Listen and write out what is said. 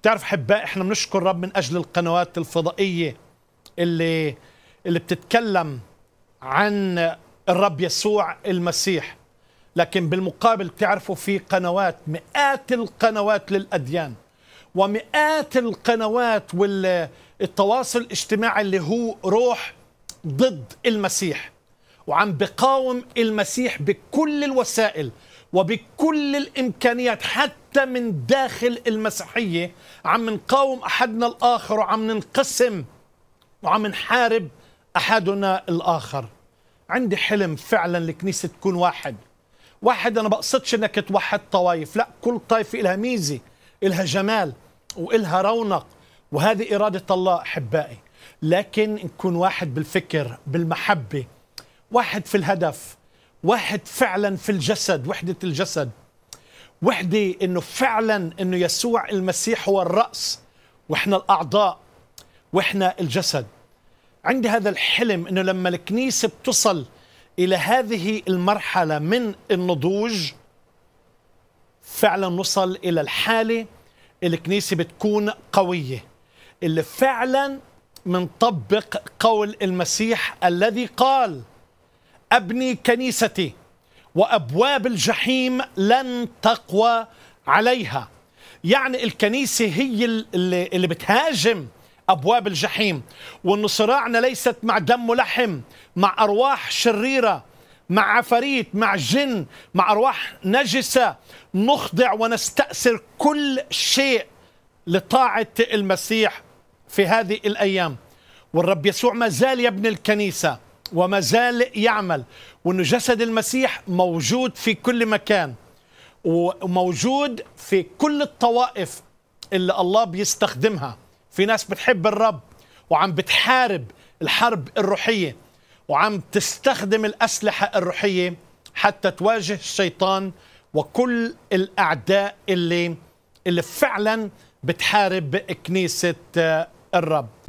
بتعرف احباء احنا بنشكر رب من اجل القنوات الفضائيه اللي اللي بتتكلم عن الرب يسوع المسيح لكن بالمقابل بتعرفوا في قنوات مئات القنوات للاديان ومئات القنوات والتواصل الاجتماعي اللي هو روح ضد المسيح وعم بقاوم المسيح بكل الوسائل وبكل الامكانيات حتى من داخل المسيحيه عم نقاوم احدنا الاخر وعم ننقسم وعم نحارب احدنا الاخر عندي حلم فعلا الكنيسه تكون واحد واحد انا بقصدش انك توحد طوائف لا كل طائفه لها ميزه لها جمال وإلها رونق وهذه إرادة الله أحبائي لكن نكون واحد بالفكر بالمحبة واحد في الهدف واحد فعلا في الجسد وحدة الجسد وحدة أنه فعلا أنه يسوع المسيح هو الرأس وإحنا الأعضاء وإحنا الجسد عندي هذا الحلم أنه لما الكنيسة بتصل إلى هذه المرحلة من النضوج فعلا نصل إلى الحالة الكنيسة بتكون قوية اللي فعلا منطبق قول المسيح الذي قال أبني كنيستي وأبواب الجحيم لن تقوى عليها يعني الكنيسة هي اللي, اللي بتهاجم أبواب الجحيم وأن صراعنا ليست مع دم ملحم مع أرواح شريرة مع عفاريت مع جن مع أرواح نجسة نخضع ونستأثر كل شيء لطاعة المسيح في هذه الأيام والرب يسوع ما زال يبني الكنيسة وما زال يعمل وأن جسد المسيح موجود في كل مكان وموجود في كل الطوائف اللي الله بيستخدمها في ناس بتحب الرب وعم بتحارب الحرب الروحية وعم تستخدم الأسلحة الروحية حتى تواجه الشيطان وكل الأعداء اللي اللي فعلا بتحارب كنيسة آه، الرب